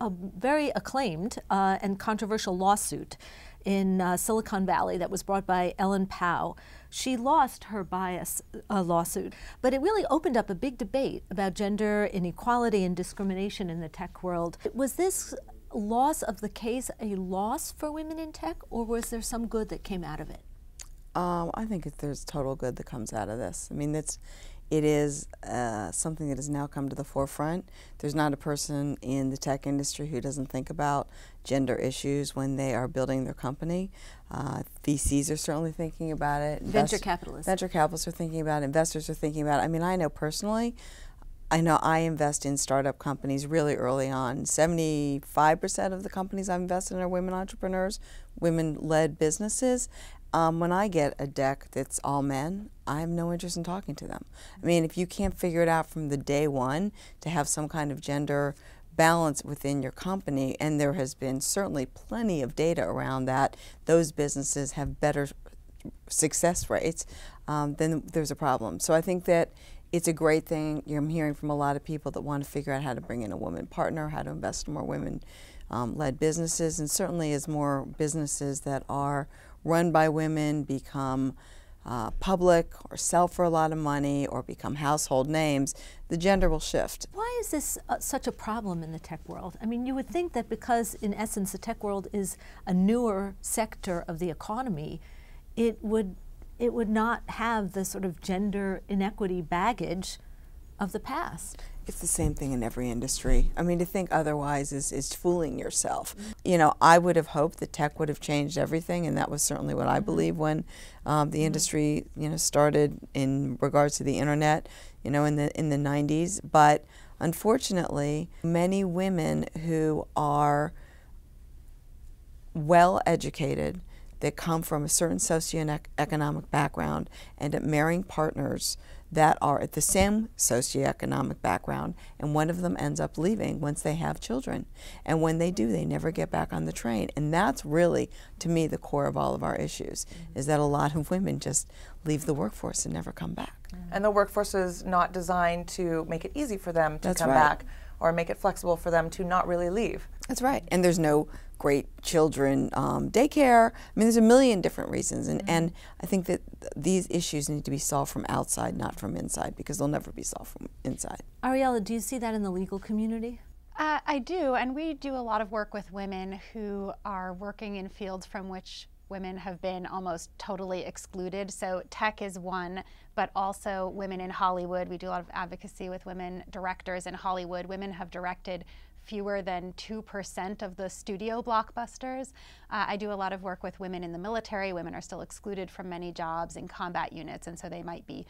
a very acclaimed uh, and controversial lawsuit in uh, Silicon Valley that was brought by Ellen Pao. She lost her bias uh, lawsuit, but it really opened up a big debate about gender inequality and discrimination in the tech world. Was this loss of the case a loss for women in tech, or was there some good that came out of it? Uh, I think there's total good that comes out of this. I mean, it's it is uh, something that has now come to the forefront. There's not a person in the tech industry who doesn't think about gender issues when they are building their company. Uh, VCs are certainly thinking about it. Invest venture capitalists. Venture capitalists are thinking about it. Investors are thinking about it. I mean, I know personally, I know I invest in startup companies really early on. 75% of the companies I've invested in are women entrepreneurs, women led businesses. Um, when I get a deck that's all men, I have no interest in talking to them. I mean, if you can't figure it out from the day one to have some kind of gender balance within your company, and there has been certainly plenty of data around that, those businesses have better success rates, um, then there's a problem. So I think that it's a great thing. I'm hearing from a lot of people that want to figure out how to bring in a woman partner, how to invest in more women um, led businesses, and certainly as more businesses that are run by women become uh, public or sell for a lot of money or become household names, the gender will shift. Why is this uh, such a problem in the tech world? I mean, you would think that because, in essence, the tech world is a newer sector of the economy, it would it would not have the sort of gender inequity baggage of the past. It's the same thing in every industry. I mean, to think otherwise is, is fooling yourself. You know, I would have hoped that tech would have changed everything, and that was certainly what I mm-hmm. believe when um, the mm-hmm. industry, you know, started in regards to the internet, you know, in the in the 90s. But unfortunately, many women who are well educated that come from a certain socioeconomic background end up marrying partners that are at the same socioeconomic background, and one of them ends up leaving once they have children. And when they do, they never get back on the train. And that's really, to me, the core of all of our issues mm -hmm. is that a lot of women just leave the workforce and never come back. Mm -hmm. And the workforce is not designed to make it easy for them to that's come right. back or make it flexible for them to not really leave. That's right. And there's no great children um, daycare. I mean, there's a million different reasons, and, mm -hmm. and I think that th these issues need to be solved from outside, not from inside, because they'll never be solved from inside. Ariella, do you see that in the legal community? Uh, I do, and we do a lot of work with women who are working in fields from which women have been almost totally excluded. So tech is one, but also women in Hollywood. We do a lot of advocacy with women directors in Hollywood. Women have directed fewer than 2% of the studio blockbusters. Uh, I do a lot of work with women in the military. Women are still excluded from many jobs in combat units, and so they might be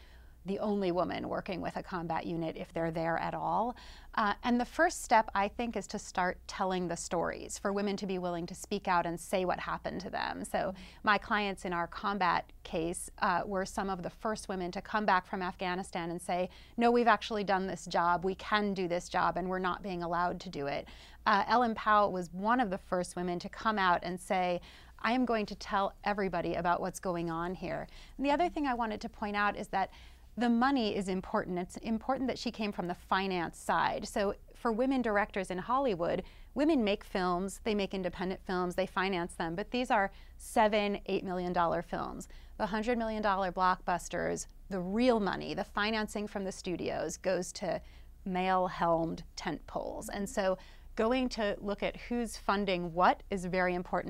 the only woman working with a combat unit if they're there at all. Uh, and the first step, I think, is to start telling the stories for women to be willing to speak out and say what happened to them. So, my clients in our combat case uh, were some of the first women to come back from Afghanistan and say, No, we've actually done this job, we can do this job, and we're not being allowed to do it. Uh, Ellen Powell was one of the first women to come out and say, I am going to tell everybody about what's going on here. And the other thing I wanted to point out is that the money is important. It's important that she came from the finance side. So for women directors in Hollywood, women make films, they make independent films, they finance them, but these are seven, eight million dollar films. The hundred million dollar blockbusters, the real money, the financing from the studios goes to male helmed tent poles. And so going to look at who's funding what is very important.